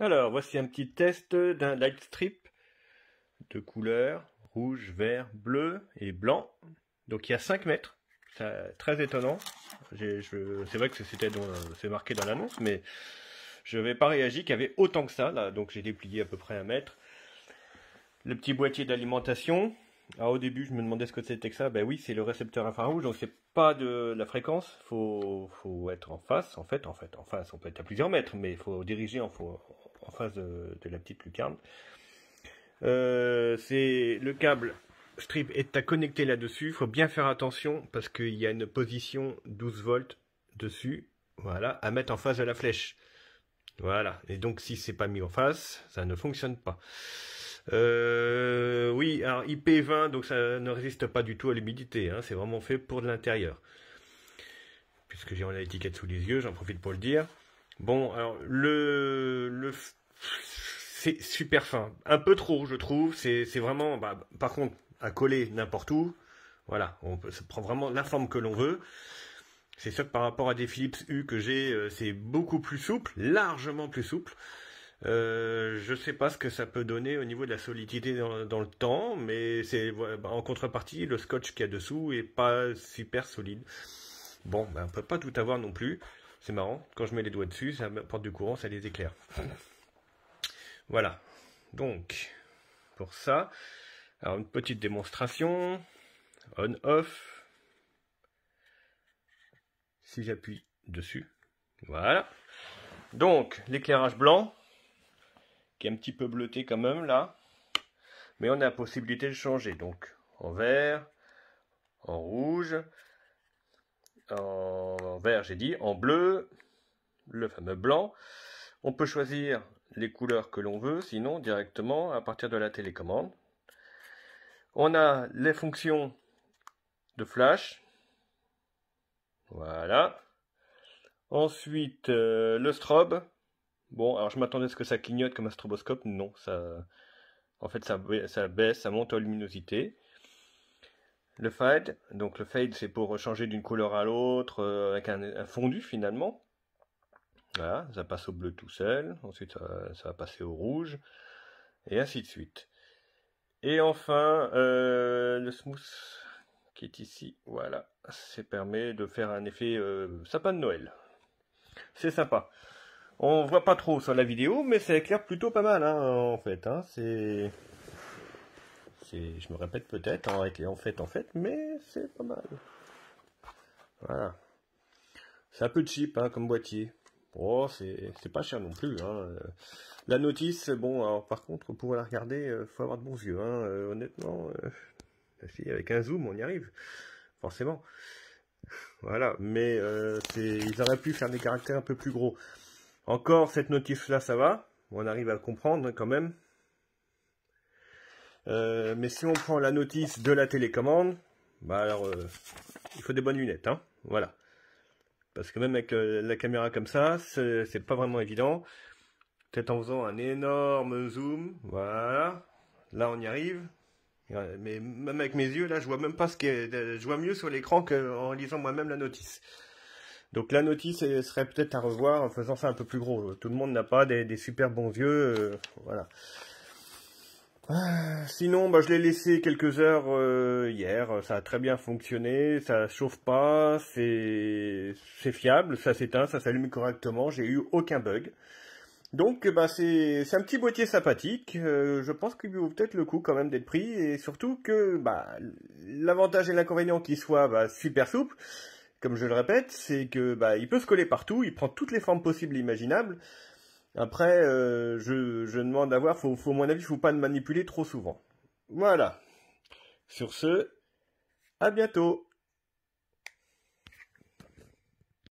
Alors, voici un petit test d'un light strip de couleurs rouge, vert, bleu et blanc. Donc il y a 5 mètres. C'est très étonnant. C'est vrai que c'était c'est marqué dans l'annonce, mais je n'avais pas réagi qu'il y avait autant que ça. Là, donc j'ai déplié à peu près un mètre. Le petit boîtier d'alimentation. Ah, au début, je me demandais ce que c'était que ça. Ben oui, c'est le récepteur infrarouge, donc c'est pas de la fréquence. Faut, faut être en face, en fait, en fait, en face. On peut être à plusieurs mètres, mais il faut diriger en, faut, en face de, la petite lucarne. Euh, c'est le câble strip est à connecter là-dessus. Il faut bien faire attention parce qu'il y a une position 12 volts dessus. Voilà, à mettre en face de la flèche. Voilà. Et donc si c'est pas mis en face, ça ne fonctionne pas. Euh, oui, alors IP20, donc ça ne résiste pas du tout à l'humidité. Hein. c'est vraiment fait pour de l'intérieur. Puisque j'ai l'étiquette étiquette sous les yeux, j'en profite pour le dire. Bon, alors le, le c'est super fin, un peu trop je trouve. C'est vraiment, bah, par contre, à coller n'importe où. Voilà, on peut, ça prend vraiment la forme que l'on veut. C'est sûr que par rapport à des Philips U que j'ai, euh, c'est beaucoup plus souple, largement plus souple. je euh, je sais pas ce que ça peut donner au niveau de la solidité dans, dans le temps, mais c'est bah, en contrepartie le scotch qu'il y a dessous est pas super solide. Bon, ben, on peut pas tout avoir non plus. C'est marrant. Quand je mets les doigts dessus, ça me porte du courant, ça les éclaire. Voilà. Donc, pour ça, alors une petite démonstration. On-off. Si j'appuie dessus. Voilà. Donc, l'éclairage blanc, qui est un petit peu bleuté quand même là. Mais on a la possibilité de changer. Donc, en vert, en rouge en vert, j'ai dit, en bleu, le fameux blanc. On peut choisir les couleurs que l'on veut, sinon directement à partir de la télécommande. On a les fonctions de flash. Voilà. Ensuite, euh, le strobe. Bon, alors je m'attendais à ce que ça clignote comme un stroboscope. Non, ça, en fait, ça, ça baisse, ça monte en luminosité. Le fade, donc le fade c'est pour changer d'une couleur à l'autre euh, avec un, fondu finalement. Voilà, ça passe au bleu tout seul, ensuite ça, va passer au rouge, et ainsi de suite. Et enfin, euh, le smooth qui est ici, voilà, ça permet de faire un effet euh, sapin de Noël. C'est sympa. On voit pas trop sur la vidéo, mais ça éclaire plutôt pas mal hein, en fait. Hein. c'est je me répète peut-être, en fait, en fait, mais c'est pas mal. Voilà. C'est un peu cheap, hein, comme boîtier. Oh, c'est, pas cher non plus. Hein. La notice, bon, alors par contre, pour la regarder, euh, faut avoir de bons yeux. Hein. Euh, honnêtement, euh, avec un zoom, on y arrive, forcément. Voilà, mais ils auraient pu faire des caractères un peu plus gros. Encore, cette notice-là, ça va. On arrive à le comprendre quand même. Euh, mais si on prend la notice de la télécommande, bah euh, il faut des bonnes lunettes, hein, voilà. Parce que même avec euh, la caméra comme ça, c'est pas vraiment évident. Peut-être en faisant un énorme zoom, voilà. Là, on y arrive. Mais même avec mes yeux, là, je vois même pas ce qui je vois mieux sur l'écran qu'en lisant moi-même la notice. Donc la notice serait peut-être à revoir en faisant ça un peu plus gros. Tout le monde n'a pas des, super bons yeux, voilà. Ah, sinon, bah, je l'ai laissé quelques heures euh, hier. Ça a très bien fonctionné. Ça chauffe pas. C'est fiable. Ça s'éteint. Ça s'allume correctement. J'ai eu aucun bug. Donc, euh, bah, c'est un petit boîtier sympathique. Euh, je pense qu'il vaut peut-être le coup quand même d'être pris. Et surtout que bah, l'avantage et l'inconvénient qu'il soit bah, super souple, comme je le répète, c'est que bah, il peut se coller partout. Il prend toutes les formes possibles imaginables. Après, euh, je, je, demande à voir, faut, faut, à mon avis, faut pas le manipuler trop souvent. Voilà. Sur ce, à bientôt